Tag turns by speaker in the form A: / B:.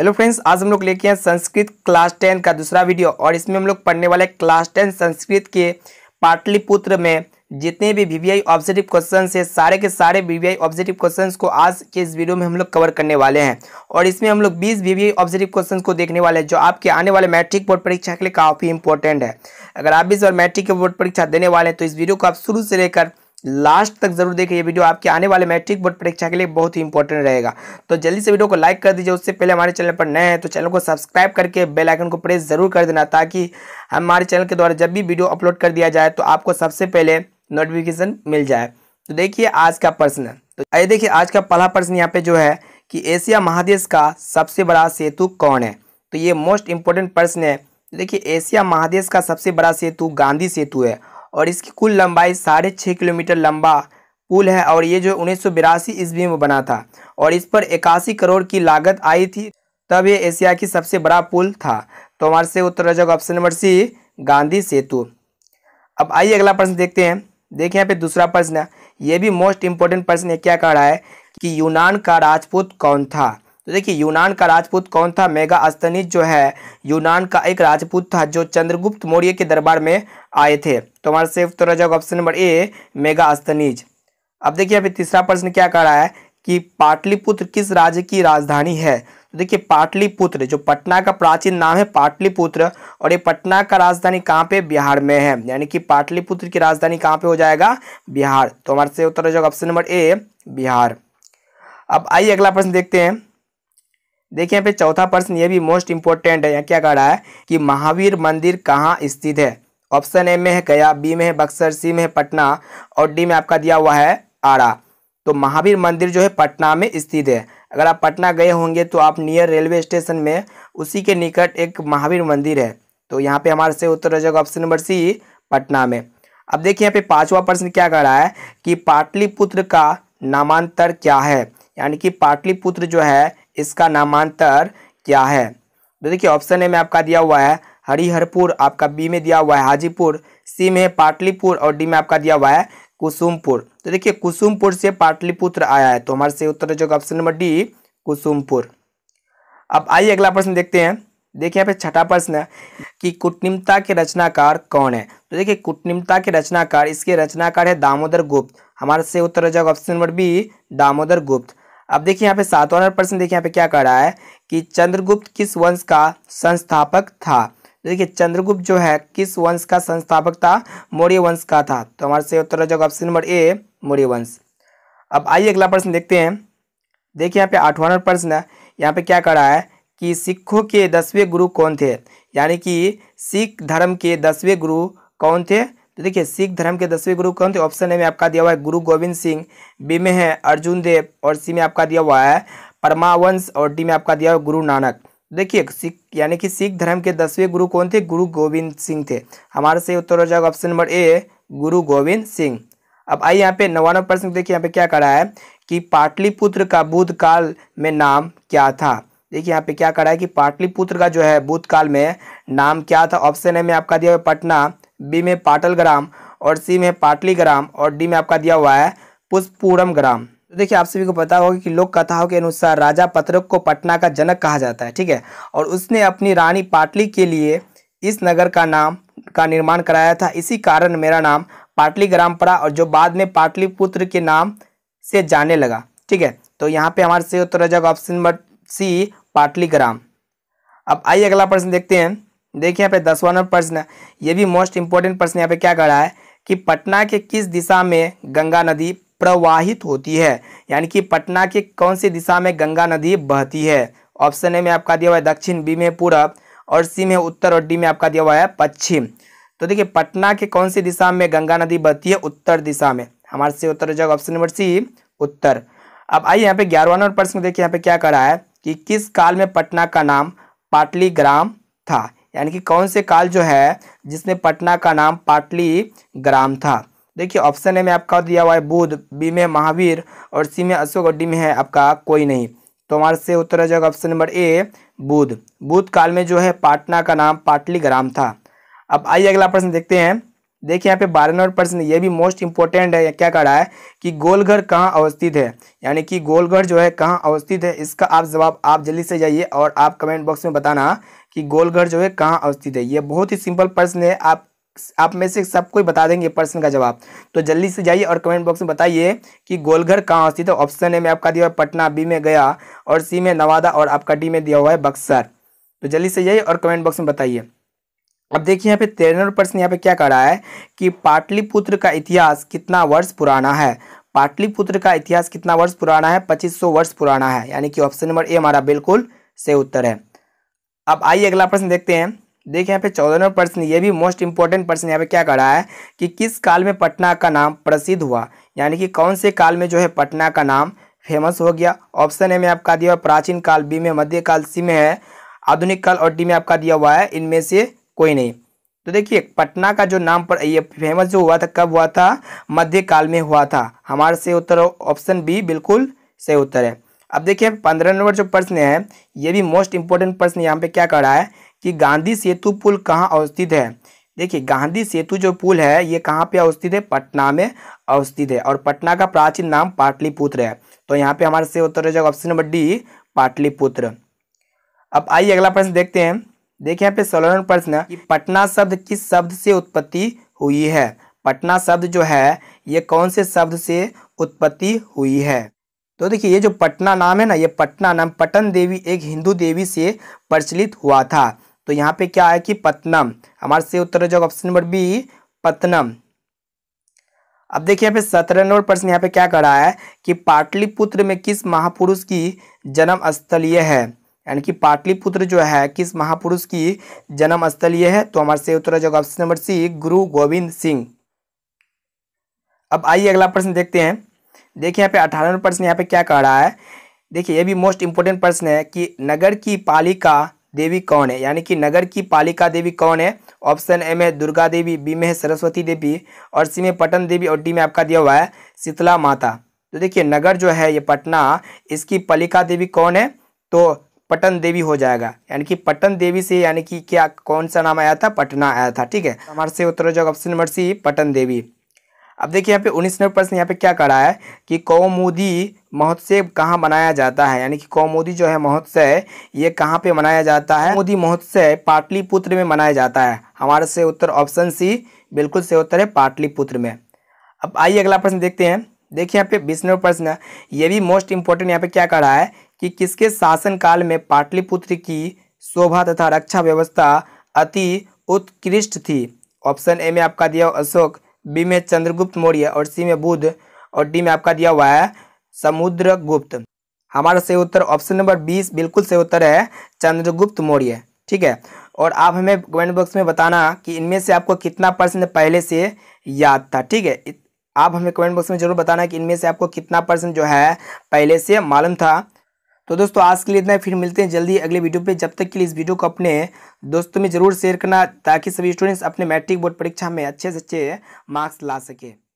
A: hello friends आज हम लोग लेके हैं संस्कृत क्लास टेन का दूसरा वीडियो और इसमें हम लोग पढ़ने वाले क्लास टेन संस्कृत के पाटलिपुत्र में जितने भी वी वी ऑब्जेक्टिव क्वेश्चन है सारे के सारे वी वी ऑब्जेक्टिव क्वेश्चन को आज के इस वीडियो में हम लोग कवर करने वाले हैं और इसमें हम लोग 20 वी ऑब्जेक्टिव क्वेश्चन को देखने वाले हैं जो आपके आने वाले मैट्रिक बोर्ड परीक्षा के लिए काफ़ी इंपॉर्टेंट है अगर आप इस बार मैट्रिक के बोर्ड परीक्षा देने वाले हैं तो इस वीडियो को आप शुरू से लेकर लास्ट तक जरूर देखें ये वीडियो आपके आने वाले मैट्रिक बोर्ड परीक्षा के लिए बहुत ही इंपॉर्टेंट रहेगा तो जल्दी से वीडियो को लाइक कर दीजिए उससे पहले हमारे चैनल पर नए हैं तो चैनल को सब्सक्राइब करके बेल आइकन को प्रेस जरूर कर देना ताकि हमारे चैनल के द्वारा जब भी वीडियो अपलोड कर दिया जाए तो आपको सबसे पहले नोटिफिकेशन मिल जाए तो देखिए आज का प्रश्न तो ये देखिए आज का पहला प्रश्न यहाँ पे जो है कि एशिया महादेश का सबसे बड़ा सेतु कौन है तो ये मोस्ट इम्पोर्टेंट प्रश्न है देखिए एशिया महादेश का सबसे बड़ा सेतु गांधी सेतु है और इसकी कुल लंबाई साढ़े छः किलोमीटर लंबा पुल है और ये जो उन्नीस सौ बिरासी ईस्वी में बना था और इस पर इक्यासी करोड़ की लागत आई थी तब ये एशिया की सबसे बड़ा पुल था तो हमारे से उत्तर जगह जाएगा option number C Gandhi Setu अब आइए अगला प्रश्न देखते हैं देखिए यहाँ पे दूसरा प्रश्न है ये भी मोस्ट इम्पोर्टेंट प्रश्न है क्या कह रहा है कि यूनान का राजपूत कौन था तो देखिए यूनान का राजपूत कौन था मेगा अस्तनी जो है यूनान का एक राजपूत था जो चंद्रगुप्त मौर्य के दरबार में आए थे तो हमारा सेफ तो हो जाएगा option number A Megasthenes अब देखिए अभी तीसरा प्रश्न क्या कर रहा है कि पाटलिपुत्र किस राज्य की राजधानी है तो देखिए पाटलिपुत्र जो पटना का प्राचीन नाम है पाटलिपुत्र और ये पटना का राजधानी कहाँ पे बिहार में है यानी कि पाटलिपुत्र की राजधानी कहाँ पे हो जाएगा बिहार तो हमारे से उत्तर जो ऑप्शन नंबर ए बिहार अब आइए अगला प्रश्न देखते हैं देखिए यहाँ पे चौथा प्रश्न ये भी मोस्ट इंपॉर्टेंट है यहाँ क्या कह रहा है कि महावीर मंदिर कहाँ स्थित है ऑप्शन ए में है गया बी में है बक्सर सी में है पटना और डी में आपका दिया हुआ है आरा तो महावीर मंदिर जो है पटना में स्थित है अगर आप पटना गए होंगे तो आप नियर रेलवे स्टेशन में उसी के निकट एक महावीर मंदिर है तो यहाँ पे हमारे से उत्तर हो जाएगा ऑप्शन नंबर सी पटना में अब देखिए यहाँ पे पांचवा प्रश्न क्या कर रहा है कि पाटलिपुत्र का नामांतर क्या है यानी कि पाटलिपुत्र जो है इसका नामांतर क्या है तो देखिए ऑप्शन ए में आपका दिया हुआ है हरिहरपुर आपका बी में दिया हुआ है हाजीपुर सी में पाटलिपुर और डी में आपका दिया हुआ है कुसुमपुर तो देखिए कुसुमपुर से पाटलिपुत्र आया है तो हमारे से उत्तर जो ऑप्शन नंबर डी कुसुमपुर अब आइए अगला प्रश्न देखते हैं देखिए यहाँ पे छठा प्रश्न है कि कुटनिमता के रचनाकार कौन है तो देखिए कुटनिमता के रचनाकार इसके रचनाकार है दामोदर गुप्त हमारे से उत्तर जो ऑप्शन नंबर बी दामोदर गुप्त अब देखिए यहाँ पे सातवां प्रश्न देखिए यहाँ पे क्या कर रहा है कि चंद्रगुप्त किस वंश का संस्थापक था देखिए चंद्रगुप्त जो है किस वंश का संस्थापक था मौर्य वंश का था तो हमारे से उत्तर हो जाएगा ऑप्शन नंबर ए मौर्य वंश अब आइए अगला प्रश्न देखते हैं देखिए यहाँ पे आठवां नंबर प्रश्न है यहाँ पे क्या कर रहा है कि सिखों के दसवें गुरु कौन थे यानी कि सिख धर्म के दसवें गुरु कौन थे तो देखिए सिख धर्म के दसवें गुरु कौन थे ऑप्शन ए में आपका दिया हुआ है गुरु गोविंद सिंह बी में है अर्जुन देव और सी में आपका दिया हुआ है परमावंश और डी में आपका दिया हुआ है गुरु नानक देखिए सिख यानी कि सिख धर्म के दसवें गुरु कौन थे गुरु गोविंद सिंह थे हमारे से उत्तर हो जाएगा ऑप्शन नंबर ए गुरु गोविंद सिंह अब आइए यहाँ पे नवानवे प्रश्न देखिए यहाँ पे क्या करा है कि पाटलिपुत्र का बुद्ध काल में नाम क्या था देखिए यहाँ पे क्या करा है कि पाटलिपुत्र का जो है बुद्ध काल में नाम क्या था ऑप्शन ए में आपका दिया हुआ है पटना बी में पाटल ग्राम और सी में पाटली ग्राम और डी में आपका दिया हुआ है पुष्पूरम ग्राम तो देखिए आप सभी को पता होगा कि लोक कथाओं के अनुसार राजा पत्रक को पटना का जनक कहा जाता है ठीक है और उसने अपनी रानी पाटली के लिए इस नगर का नाम का निर्माण कराया था इसी कारण मेरा नाम पाटली ग्राम पड़ा और जो बाद में पाटलिपुत्र के नाम से जाने लगा ठीक है तो यहाँ पे हमारे से उत्तर जाएगा ऑप्शन नंबर सी पाटली ग्राम अब आइए अगला प्रश्न देखते हैं देखिए यहाँ पे दसवा नंबर प्रश्न ये भी मोस्ट इंपॉर्टेंट प्रश्न यहाँ पे क्या कर रहा है कि पटना के किस दिशा में गंगा नदी प्रवाहित होती है यानी कि पटना के कौन सी दिशा में गंगा नदी बहती है ऑप्शन ए में आपका दिया हुआ है दक्षिण बी में पूरब और सी में उत्तर और डी में आपका दिया हुआ है पश्चिम तो देखिए पटना के कौन सी दिशा में गंगा नदी बहती है उत्तर दिशा में हमारे से उत्तर हो जाएगा ऑप्शन नंबर सी उत्तर अब आइए यहाँ पे ग्यारहवा नंबर प्रश्न देखिए यहाँ पे क्या करा है कि किस काल में पटना का नाम पाटली ग्राम था यानी कि कौन से काल जो है जिसमें पटना का नाम पाटली ग्राम था देखिए ऑप्शन ए में आपका दिया हुआ है बुध बी में महावीर और सी में अशोक और डी में है आपका कोई नहीं तो हमारे से उत्तर हो जाएगा ऑप्शन नंबर ए बुध बुध काल में जो है पाटना का नाम पाटली ग्राम था अब आइए अगला प्रश्न देखते हैं देखिए यहाँ पे बारह नंबर प्रश्न ये भी मोस्ट इंपॉर्टेंट है क्या कह रहा है कि गोलघर कहाँ अवस्थित है यानी कि गोलघर जो है कहाँ अवस्थित है इसका आप जवाब आप जल्दी से जाइए और आप कमेंट बॉक्स में बताना कि गोलघर जो है कहाँ अवस्थित है ये बहुत ही सिंपल प्रश्न है आप आप में से सबको बता देंगे प्रश्न का जवाब तो जल्दी से जाइए और कमेंट बॉक्स में बताइए कि गोलघर कहाँ स्थित है ऑप्शन ए में आपका दिया हुआ है पटना बी में गया और सी में नवादा और आपका डी में दिया हुआ है बक्सर तो जल्दी से जाइए और कमेंट बॉक्स में बताइए अब देखिए यहाँ पे तेरहवें प्रश्न यहाँ पे क्या कर रहा है कि पाटलिपुत्र का इतिहास कितना वर्ष पुराना है पाटलिपुत्र का इतिहास कितना वर्ष पुराना है सौ वर्ष पुराना है यानी कि ऑप्शन नंबर ए हमारा बिल्कुल से उत्तर है अब आइए अगला प्रश्न देखते हैं देखिए यहाँ पे चौदह नंबर प्रश्न ये भी मोस्ट इंपॉर्टेंट प्रश्न यहाँ पे क्या कर रहा है कि किस काल में पटना का नाम प्रसिद्ध हुआ यानी कि कौन से काल में जो है पटना का नाम फेमस हो गया ऑप्शन ए में आपका दिया हुआ प्राचीन काल बी में मध्य काल सी में है आधुनिक काल और डी में आपका दिया हुआ है इनमें से कोई नहीं तो देखिए पटना का जो नाम पर ये फेमस जो हुआ था कब हुआ था मध्य काल में हुआ था हमारे से उत्तर ऑप्शन बी बिल्कुल सही उत्तर है अब देखिए पंद्रह नंबर जो प्रश्न है ये भी मोस्ट इंपॉर्टेंट प्रश्न यहाँ पे क्या कर रहा है कि गांधी सेतु पुल कहाँ अवस्थित है देखिए गांधी सेतु जो पुल है ये कहाँ पे अवस्थित है पटना में अवस्थित है और पटना का प्राचीन नाम पाटलिपुत्र है तो यहाँ पे हमारे से उत्तर जाएगा ऑप्शन नंबर डी पाटलिपुत्र अब आइए अगला प्रश्न देखते हैं देखिए यहाँ पे सोलह प्रश्न है कि पटना शब्द किस शब्द से उत्पत्ति हुई है पटना शब्द जो है ये कौन से शब्द से उत्पत्ति हुई है तो देखिए ये जो पटना नाम है ना ये पटना नाम पटन देवी एक हिंदू देवी से प्रचलित हुआ था तो यहाँ पे क्या है कि पत्नम हमारे से उत्तर जो ऑप्शन नंबर बी पतनम अब देखिए यहाँ पे सत्रह नंबर प्रश्न यहाँ पे क्या कर रहा है कि पाटलिपुत्र में किस महापुरुष की जन्म स्थलीय है यानी कि पाटलिपुत्र जो है किस महापुरुष की जन्म स्थलीय है तो हमारे से उत्तर जो ऑप्शन नंबर सी गुरु गोविंद सिंह अब आइए अगला प्रश्न देखते हैं देखिए यहाँ पे अठारह नंबर प्रश्न यहाँ पे क्या कह रहा है देखिए ये भी मोस्ट इंपोर्टेंट प्रश्न है कि नगर की पालिका देवी कौन है यानी कि नगर की पालिका देवी कौन है ऑप्शन ए में दुर्गा देवी बी में है सरस्वती देवी और सी में पटन देवी और डी में आपका दिया हुआ है शीतला माता तो देखिए नगर जो है ये पटना इसकी पालिका देवी कौन है तो पटन देवी हो जाएगा यानी कि पटन देवी से यानी कि क्या कौन सा नाम आया था पटना आया था ठीक है हमारे से उत्तर हो जाएगा option number C Patan Devi अब देखिए यहाँ पे उन्नीस नंबर प्रश्न यहाँ पे क्या करा है कि कौमुदी महोत्सव कहाँ मनाया जाता है यानी कि कौमुदी जो है महोत्सव ये कहाँ पे मनाया जाता है मोदी महोत्सव पाटलिपुत्र में मनाया जाता है हमारे से उत्तर ऑप्शन सी बिल्कुल से उत्तर है पाटलिपुत्र में अब आइए अगला प्रश्न देखते हैं देखिए यहाँ पे बीस नंबर प्रश्न ये भी मोस्ट इम्पोर्टेंट यहाँ पे क्या कर रहा है कि किसके शासनकाल में पाटलिपुत्र की शोभा तथा रक्षा व्यवस्था अति उत्कृष्ट थी ऑप्शन ए में आपका दिया अशोक बी में चंद्रगुप्त मौर्य और सी में बुद्ध और डी में आपका दिया हुआ है समुद्र गुप्त हमारा सही उत्तर ऑप्शन नंबर बीस बिल्कुल सही उत्तर है चंद्रगुप्त मौर्य ठीक है और आप हमें कमेंट बॉक्स में बताना कि इनमें से आपको कितना परसेंट पहले से याद था ठीक है आप हमें कमेंट बॉक्स में जरूर बताना कि इनमें से आपको कितना परसेंट जो है पहले से मालूम था तो दोस्तों आज के लिए इतना फिर मिलते हैं जल्दी अगले वीडियो पे जब तक के लिए इस वीडियो को अपने दोस्तों में जरूर शेयर करना ताकि सभी स्टूडेंट्स अपने मैट्रिक बोर्ड परीक्षा में अच्छे से अच्छे मार्क्स ला सके